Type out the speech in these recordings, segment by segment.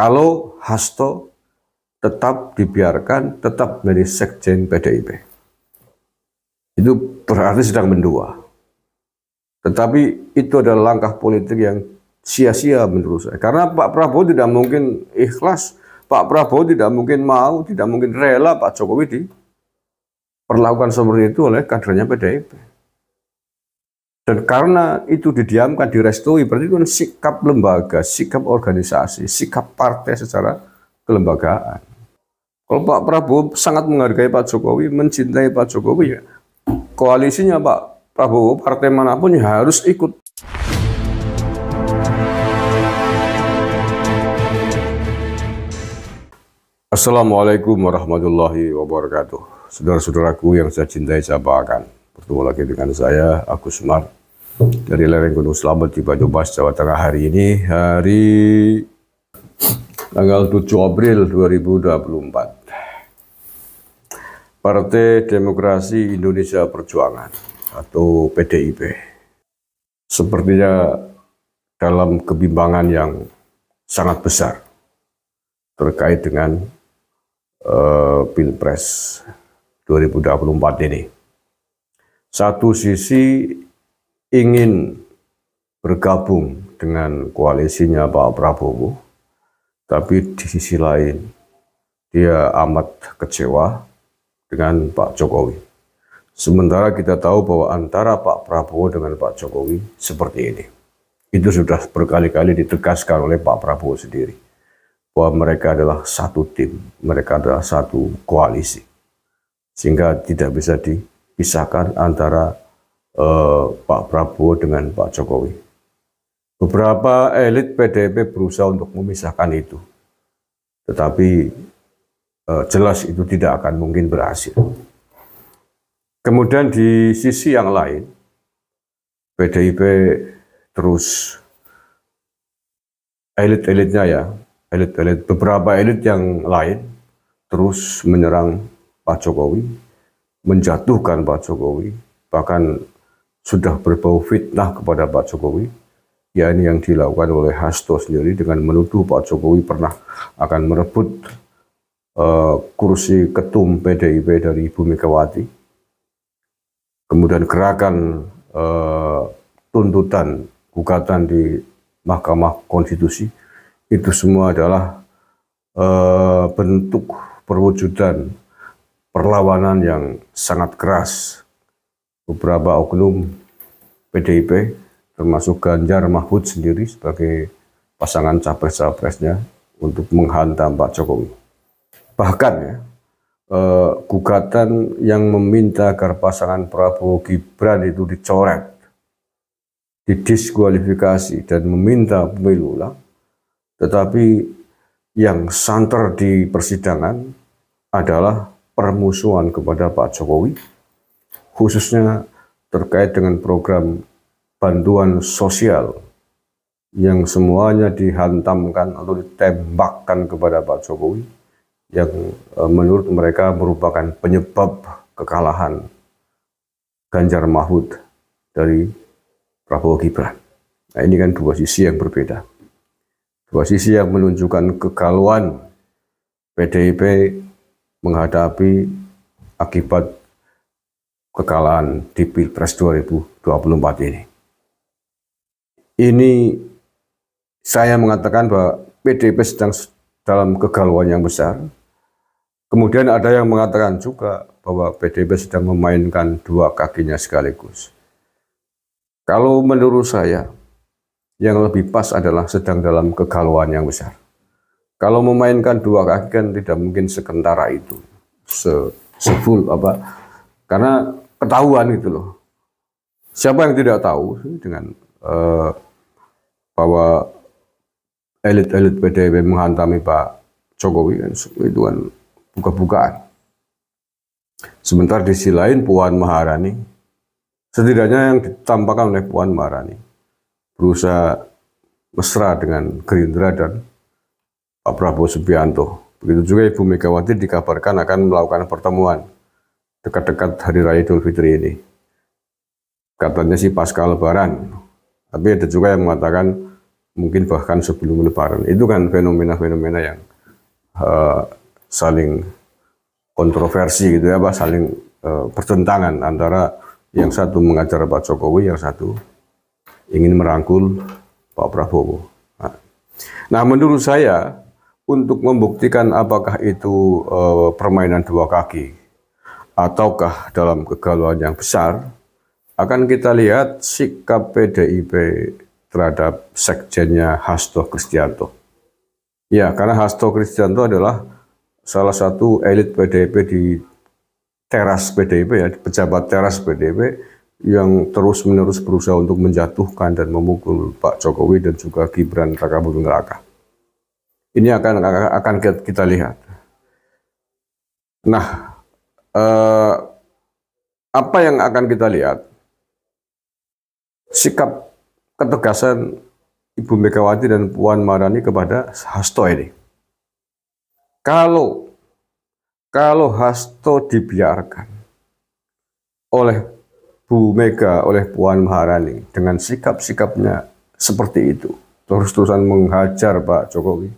kalau Hasto tetap dibiarkan, tetap menjadi sekjen PDIP. Itu berarti sedang mendua. Tetapi itu adalah langkah politik yang sia-sia menurut saya. Karena Pak Prabowo tidak mungkin ikhlas, Pak Prabowo tidak mungkin mau, tidak mungkin rela Pak Jokowi diperlakukan seperti itu oleh kadernya PDIP. Dan karena itu didiamkan, direstui, berarti itu kan sikap lembaga, sikap organisasi, sikap partai secara kelembagaan. Kalau Pak Prabowo sangat menghargai Pak Jokowi, mencintai Pak Jokowi, ya koalisinya Pak Prabowo, partai manapun ya harus ikut. Assalamualaikum warahmatullahi wabarakatuh. Saudara-saudaraku yang saya cintai, saya bahkan bertemu lagi dengan saya Agus Smart dari lereng Gunung Slamet di Banyumas Jawa Tengah hari ini hari tanggal 7 April 2024 Partai Demokrasi Indonesia Perjuangan atau PDIP sepertinya dalam kebimbangan yang sangat besar terkait dengan uh, Pilpres 2024 ini satu sisi ingin bergabung dengan koalisinya Pak Prabowo, tapi di sisi lain dia amat kecewa dengan Pak Jokowi. Sementara kita tahu bahwa antara Pak Prabowo dengan Pak Jokowi seperti ini. Itu sudah berkali-kali ditegaskan oleh Pak Prabowo sendiri. Bahwa mereka adalah satu tim, mereka adalah satu koalisi. Sehingga tidak bisa di pisahkan antara eh, Pak Prabowo dengan Pak Jokowi. Beberapa elit PDIP berusaha untuk memisahkan itu, tetapi eh, jelas itu tidak akan mungkin berhasil. Kemudian di sisi yang lain, PDIP terus elit-elitnya ya, elit-elit beberapa elit yang lain terus menyerang Pak Jokowi menjatuhkan Pak Jokowi, bahkan sudah berbau fitnah kepada Pak Jokowi, ya ini yang dilakukan oleh Hasto sendiri dengan menuduh Pak Jokowi pernah akan merebut uh, kursi ketum PDIP dari Ibu Megawati. Kemudian gerakan uh, tuntutan gugatan di Mahkamah Konstitusi itu semua adalah uh, bentuk perwujudan perlawanan yang sangat keras. Beberapa oknum PDIP, termasuk Ganjar Mahfud sendiri sebagai pasangan capres-capresnya untuk menghantam Pak Jokowi. Bahkan ya, eh, gugatan yang meminta agar pasangan Prabowo Gibran itu dicoret, didiskualifikasi dan meminta pemilu ulang, tetapi yang santer di persidangan adalah permusuhan kepada Pak Jokowi, khususnya terkait dengan program bantuan sosial yang semuanya dihantamkan atau ditembakkan kepada Pak Jokowi yang eh, menurut mereka merupakan penyebab kekalahan Ganjar Mahfud dari Prabowo Gibran. Nah ini kan dua sisi yang berbeda. Dua sisi yang menunjukkan kegalauan PDIP menghadapi akibat kekalahan di Pilpres 2024 ini. Ini saya mengatakan bahwa PDIP sedang dalam kegalauan yang besar. Kemudian ada yang mengatakan juga bahwa PDIP sedang memainkan dua kakinya sekaligus. Kalau menurut saya, yang lebih pas adalah sedang dalam kegalauan yang besar. Kalau memainkan dua kaki kan tidak mungkin sekentara itu, se, se full apa? Karena ketahuan gitu loh. Siapa yang tidak tahu dengan eh, bahwa elit-elit PDIP menghantami Pak Jokowi kan itu kan buka-bukaan. Sebentar di sisi lain Puan Maharani, setidaknya yang ditampakkan oleh Puan Maharani berusaha mesra dengan Gerindra dan Pak Prabowo Subianto. Begitu juga Ibu Megawati dikabarkan akan melakukan pertemuan dekat-dekat Hari Raya Idul Fitri ini. Katanya sih pasca Lebaran, tapi ada juga yang mengatakan mungkin bahkan sebelum Lebaran. Itu kan fenomena-fenomena yang uh, saling kontroversi gitu ya, Pak. saling uh, pertentangan antara yang satu mengajar Pak Jokowi, yang satu ingin merangkul Pak Prabowo. nah, nah menurut saya untuk membuktikan apakah itu e, permainan dua kaki ataukah dalam kegalauan yang besar akan kita lihat sikap PDIP terhadap sekjennya Hasto Kristianto. Ya, karena Hasto Kristianto adalah salah satu elit PDIP di teras PDIP ya, pejabat teras PDIP yang terus-menerus berusaha untuk menjatuhkan dan memukul Pak Jokowi dan juga Gibran Raka Raka. Ini akan akan kita lihat. Nah, eh, apa yang akan kita lihat? Sikap ketegasan Ibu Megawati dan Puan Maharani kepada Hasto ini. Kalau kalau Hasto dibiarkan oleh Bu Mega, oleh Puan Maharani dengan sikap-sikapnya seperti itu, terus-terusan menghajar Pak Jokowi,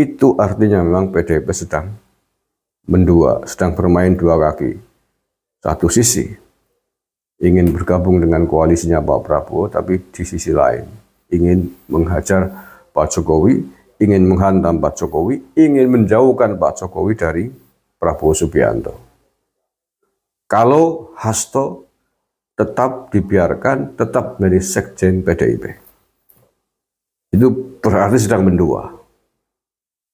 itu artinya memang PDIP sedang mendua, sedang bermain dua kaki. Satu sisi ingin bergabung dengan koalisinya Pak Prabowo, tapi di sisi lain ingin menghajar Pak Jokowi, ingin menghantam Pak Jokowi, ingin menjauhkan Pak Jokowi dari Prabowo Subianto. Kalau Hasto tetap dibiarkan, tetap menjadi sekjen PDIP. Itu berarti sedang mendua.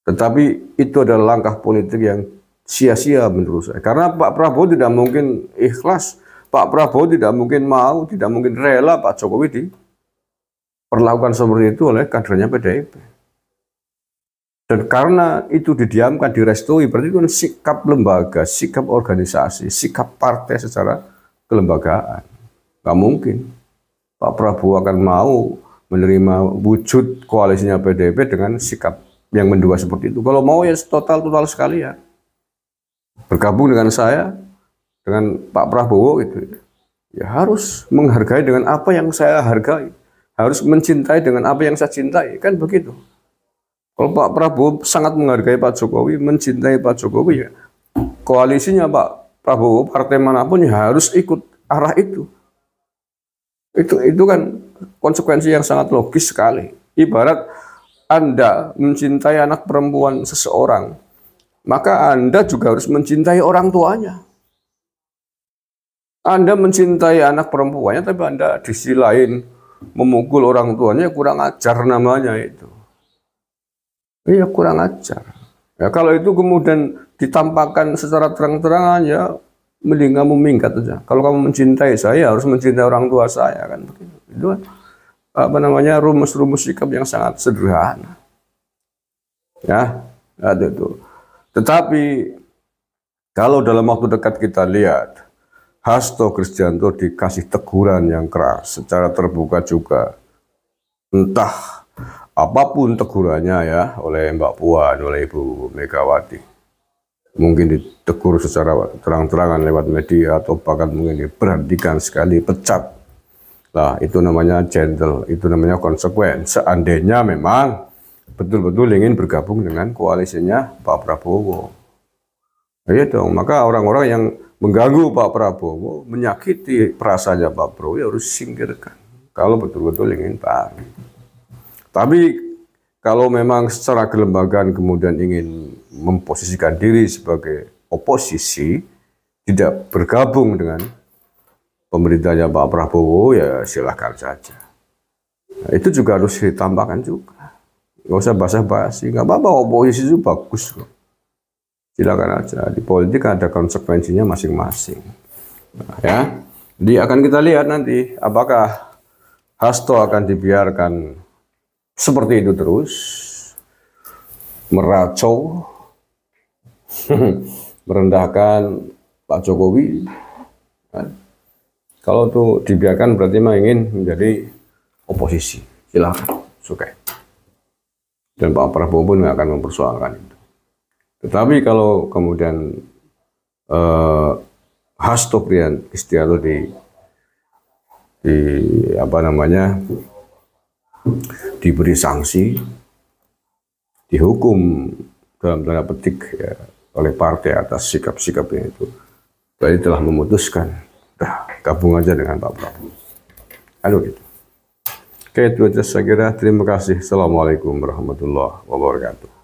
Tetapi itu adalah langkah politik yang sia-sia menurut saya. Karena Pak Prabowo tidak mungkin ikhlas, Pak Prabowo tidak mungkin mau, tidak mungkin rela Pak Jokowi diperlakukan seperti itu oleh kadernya PDIP. Dan karena itu didiamkan, direstui, berarti itu kan sikap lembaga, sikap organisasi, sikap partai secara kelembagaan. Gak mungkin. Pak Prabowo akan mau menerima wujud koalisinya PDIP dengan sikap yang mendua seperti itu. Kalau mau ya total total sekali ya Bergabung dengan saya, dengan Pak Prabowo gitu. Ya harus menghargai dengan apa yang saya hargai. Harus mencintai dengan apa yang saya cintai. Kan begitu. Kalau Pak Prabowo sangat menghargai Pak Jokowi, mencintai Pak Jokowi ya koalisinya Pak Prabowo partai manapun ya harus ikut arah itu. Itu itu kan konsekuensi yang sangat logis sekali. Ibarat anda mencintai anak perempuan seseorang, maka Anda juga harus mencintai orang tuanya. Anda mencintai anak perempuannya, tapi Anda di sisi lain memukul orang tuanya, ya kurang ajar namanya itu. Iya, kurang ajar. Ya, kalau itu kemudian ditampakkan secara terang-terangan, ya mending kamu minggat saja. Kalau kamu mencintai saya, harus mencintai orang tua saya. kan begitu. kan apa namanya rumus-rumus sikap yang sangat sederhana. Ya, ada itu. Tetapi kalau dalam waktu dekat kita lihat Hasto Kristianto dikasih teguran yang keras secara terbuka juga. Entah apapun tegurannya ya oleh Mbak Puan, oleh Ibu Megawati. Mungkin ditegur secara terang-terangan lewat media atau bahkan mungkin diberhentikan sekali, pecat Nah, itu namanya gentle, itu namanya konsekuen. Seandainya memang betul-betul ingin bergabung dengan koalisinya Pak Prabowo. Ya dong, maka orang-orang yang mengganggu Pak Prabowo, menyakiti perasaannya Pak Prabowo, ya harus singkirkan. Kalau betul-betul ingin Pak Tapi kalau memang secara kelembagaan kemudian ingin memposisikan diri sebagai oposisi, tidak bergabung dengan pemerintahnya Pak Prabowo ya silahkan saja. Nah, itu juga harus ditambahkan juga. Nggak usah basah basi nggak apa-apa oposisi itu bagus kok. Silakan aja. Di politik ada konsekuensinya masing-masing. Nah, ya. Jadi akan kita lihat nanti apakah Hasto akan dibiarkan seperti itu terus meracau merendahkan Pak Jokowi kan? Kalau itu dibiarkan berarti mah ingin menjadi oposisi. silahkan suka. Dan Pak Prabowo pun nggak akan mempersoalkan itu. Tetapi kalau kemudian eh, Hasto Kristianto di di apa namanya diberi sanksi dihukum dalam tanda petik ya, oleh partai atas sikap-sikapnya itu. Jadi telah memutuskan Nah, gabung aja dengan Pak Prabowo. Aduh gitu. Oke, itu aja saya kira. Terima kasih. Assalamualaikum warahmatullahi wabarakatuh.